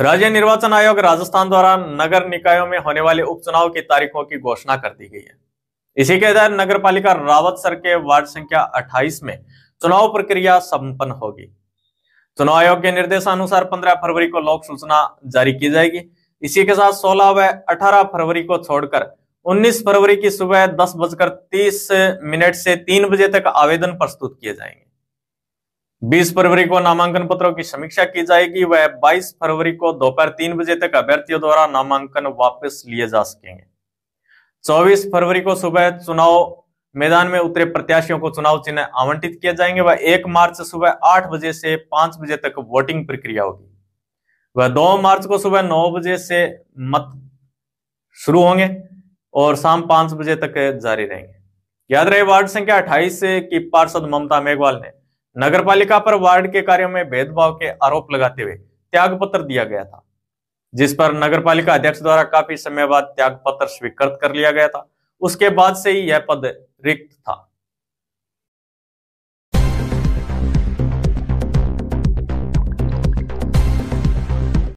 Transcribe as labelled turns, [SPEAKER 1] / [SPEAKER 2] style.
[SPEAKER 1] राज्य निर्वाचन आयोग राजस्थान द्वारा नगर निकायों में होने वाले उपचुनाव की तारीखों की घोषणा कर दी गई है इसी के तहत नगर पालिका रावत सर के वार्ड संख्या 28 में चुनाव प्रक्रिया संपन्न होगी चुनाव आयोग के निर्देशानुसार 15 फरवरी को लोक सूचना जारी की जाएगी इसी के साथ 16 व 18 फरवरी को छोड़कर 19 फरवरी की सुबह दस बजकर तीस मिनट से तीन बजे तक आवेदन प्रस्तुत किए जाएंगे 20 फरवरी को नामांकन पत्रों की समीक्षा की जाएगी वह 22 फरवरी को दोपहर तीन बजे तक अभ्यर्थियों द्वारा नामांकन वापस लिए जा सकेंगे 24 फरवरी को सुबह चुनाव मैदान में उतरे प्रत्याशियों को चुनाव चिन्ह आवंटित किए जाएंगे वह एक मार्च सुबह आठ बजे से पांच बजे तक वोटिंग प्रक्रिया होगी वह दो मार्च को सुबह नौ बजे से मत शुरू होंगे और शाम पांच बजे तक जारी रहेंगे याद रहे वार्ड संख्या अट्ठाईस की पार्षद ममता मेघवाल ने नगर पालिका पर वार्ड के कार्यों में भेदभाव के आरोप लगाते हुए त्याग पत्र दिया गया था जिस पर नगर पालिका अध्यक्ष द्वारा काफी समय बाद त्याग पत्र स्वीकृत कर लिया गया था उसके बाद से ही यह पद रिक्त था